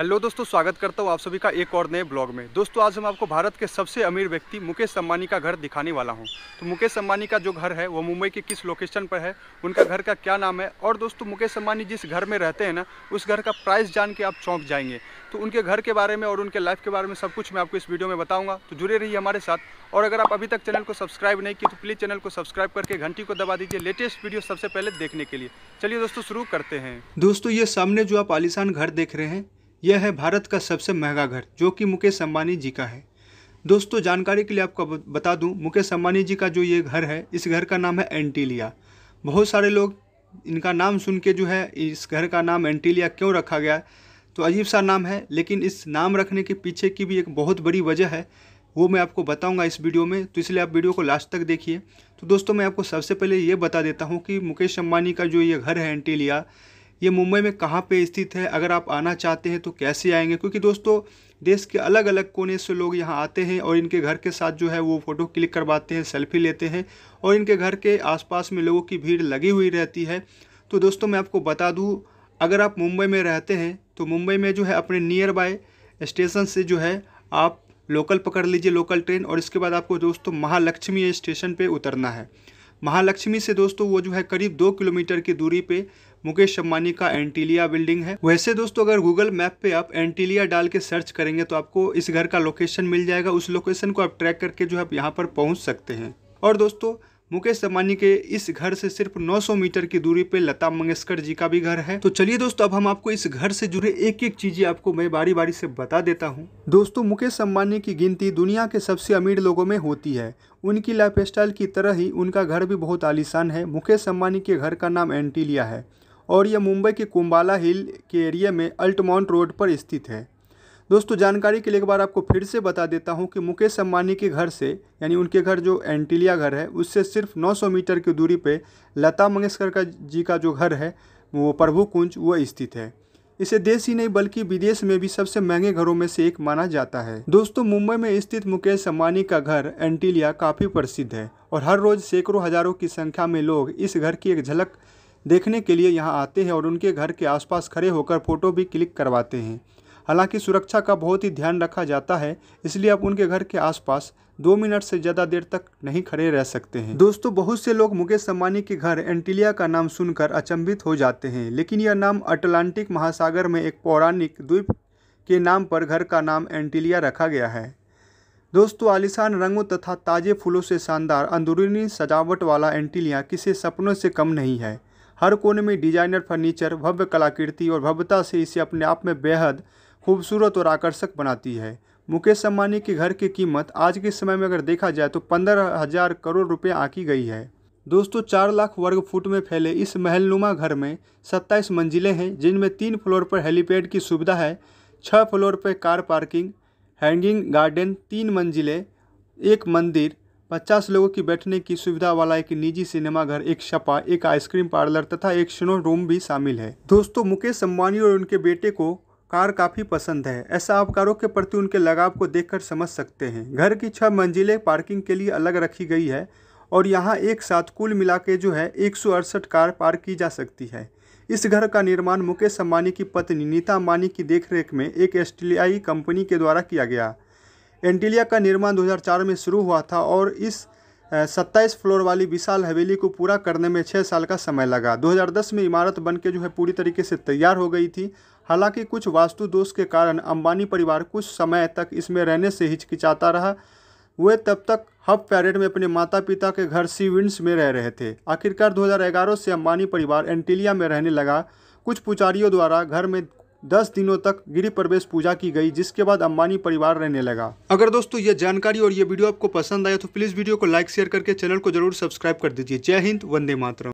hello दोस्तों स्वागत करता हूँ आप सभी का एक और नए ब्लॉग में दोस्तों आज हम आपको भारत के सबसे अमीर व्यक्ति मुकेश अंबानी का घर दिखाने वाला हूँ तो मुकेश अंबानी का जो घर है वो मुंबई के किस लोकेशन पर है उनका घर का क्या नाम है और दोस्तों मुकेश अंबानी जिस घर में रहते हैं ना उस घर का प्राइस जान के आप चौंक जाएंगे तो उनके घर के बारे में और उनके लाइफ के बारे में सब कुछ मैं आपको इस वीडियो में बताऊँगा तो जुड़े रहिए हमारे साथ और अगर आप अभी तक चैनल को सब्सक्राइब नहीं किए तो प्लीज़ चैनल को सब्सक्राइब करके घंटी को दबा दीजिए लेटेस्ट वीडियो सबसे पहले देखने के लिए चलिए दोस्तों शुरू करते हैं दोस्तों ये सामने जो आप आलिशान घर देख रहे हैं यह है भारत का सबसे महंगा घर जो कि मुकेश अम्बानी जी का है दोस्तों जानकारी के लिए आपको बता दूं मुकेश अम्बानी जी का जो ये घर है इस घर का नाम है एंटीलिया बहुत सारे लोग इनका नाम सुन के जो है इस घर का नाम एंटीलिया क्यों रखा गया तो अजीब सा नाम है लेकिन इस नाम रखने के पीछे की भी एक बहुत बड़ी वजह है वो मैं आपको बताऊंगा इस वीडियो में तो इसलिए आप वीडियो को लास्ट तक देखिए तो दोस्तों मैं आपको सबसे पहले ये बता देता हूँ कि मुकेश अम्बानी का जो ये घर है एंटीलिया ये मुंबई में कहाँ पे स्थित है अगर आप आना चाहते हैं तो कैसे आएंगे क्योंकि दोस्तों देश के अलग अलग कोने से लोग यहाँ आते हैं और इनके घर के साथ जो है वो फ़ोटो क्लिक करवाते हैं सेल्फी लेते हैं और इनके घर के आसपास में लोगों की भीड़ लगी हुई रहती है तो दोस्तों मैं आपको बता दूँ अगर आप मुंबई में रहते हैं तो मुंबई में जो है अपने नियर बाय स्टेशन से जो है आप लोकल पकड़ लीजिए लोकल ट्रेन और इसके बाद आपको दोस्तों महालक्ष्मी स्टेशन पे उतरना है महालक्ष्मी से दोस्तों वो जो है करीब दो किलोमीटर की दूरी पे मुकेश अंबानी का एंटीलिया बिल्डिंग है वैसे दोस्तों अगर गूगल मैप पे आप एंटीलिया डाल के सर्च करेंगे तो आपको इस घर का लोकेशन मिल जाएगा उस लोकेशन को आप ट्रैक करके जो है आप यहाँ पर पहुँच सकते हैं और दोस्तों मुकेश अंबानी के इस घर से सिर्फ 900 मीटर की दूरी पे लता मंगेशकर जी का भी घर है तो चलिए दोस्तों अब हम आपको इस घर से जुड़े एक एक चीजें आपको मैं बारी बारी से बता देता हूँ दोस्तों मुकेश अंबानी की गिनती दुनिया के सबसे अमीर लोगों में होती है उनकी लाइफ की तरह ही उनका घर भी बहुत आलिशान है मुकेश अम्बानी के घर का नाम एंटीलिया है और यह मुंबई के कुम्बाला हिल के एरिया में अल्टमाउंट रोड पर स्थित है दोस्तों जानकारी के लिए एक बार आपको फिर से बता देता हूं कि मुकेश अम्बानी के घर से यानी उनके घर जो एंटीलिया घर है उससे सिर्फ 900 मीटर की दूरी पे लता मंगेशकर का जी का जो घर है वो प्रभु कुंज वह स्थित है इसे देश ही नहीं बल्कि विदेश में भी सबसे महंगे घरों में से एक माना जाता है दोस्तों मुंबई में स्थित मुकेश अम्बानी का घर एंटीलिया काफ़ी प्रसिद्ध है और हर रोज़ सैकड़ों हज़ारों की संख्या में लोग इस घर की एक झलक देखने के लिए यहाँ आते हैं और उनके घर के आसपास खड़े होकर फ़ोटो भी क्लिक करवाते हैं हालांकि सुरक्षा का बहुत ही ध्यान रखा जाता है इसलिए आप उनके घर के आसपास दो मिनट से ज़्यादा देर तक नहीं खड़े रह सकते हैं दोस्तों बहुत से लोग मुकेश अंबानी के घर एंटीलिया का नाम सुनकर अचंभित हो जाते हैं लेकिन यह नाम अटलांटिक महासागर में एक पौराणिक द्वीप के नाम पर घर का नाम एंटीलिया रखा गया है दोस्तों आलिशान रंगों तथा ताजे फूलों से शानदार अंदरूनी सजावट वाला एंटीलिया किसी सपनों से कम नहीं है हर कोने में डिजाइनर फर्नीचर भव्य कलाकृति और भव्यता से इसे अपने आप में बेहद खूबसूरत और आकर्षक बनाती है मुकेश अम्बानी के घर की कीमत आज के समय में अगर देखा जाए तो पंद्रह हज़ार करोड़ रुपये आंकी गई है दोस्तों चार लाख वर्ग फुट में फैले इस महलनुमा घर में सत्ताईस मंजिलें हैं जिनमें तीन फ्लोर पर हेलीपैड की सुविधा है छः फ्लोर पर कार पार्किंग हैंगिंग गार्डन तीन मंजिलें एक मंदिर पचास लोगों की बैठने की सुविधा वाला एक निजी सिनेमा घर एक शपा एक आइसक्रीम पार्लर तथा एक स्नो रूम भी शामिल है दोस्तों मुकेश अम्बानी और उनके बेटे को कार काफ़ी पसंद है ऐसा आप कारों के प्रति उनके लगाव को देखकर समझ सकते हैं घर की छह मंजिलें पार्किंग के लिए अलग रखी गई है और यहाँ एक साथ कुल मिला के जो है एक कार पार्क की जा सकती है इस घर का निर्माण मुकेश अम्बानी की पत्नी नीता अम्बानी की देखरेख में एक एस कंपनी के द्वारा किया गया एंटीलिया का निर्माण 2004 में शुरू हुआ था और इस सत्ताईस फ्लोर वाली विशाल हवेली को पूरा करने में छः साल का समय लगा 2010 में इमारत बन के जो है पूरी तरीके से तैयार हो गई थी हालांकि कुछ वास्तु दोष के कारण अंबानी परिवार कुछ समय तक इसमें रहने से हिचकिचाता रहा वे तब तक हब पैरेड में अपने माता पिता के घर सीविंड्स में रह रहे थे आखिरकार 2011 से अंबानी परिवार एंटीलिया में रहने लगा कुछ पुजारियों द्वारा घर में दस दिनों तक गिरी प्रवेश पूजा की गई जिसके बाद अंबानी परिवार रहने लगा अगर दोस्तों यह जानकारी और ये वीडियो आपको पसंद आया तो प्लीज़ वीडियो को लाइक शेयर करके चैनल को जरूर सब्सक्राइब कर दीजिए जय हिंद वंदे मातरम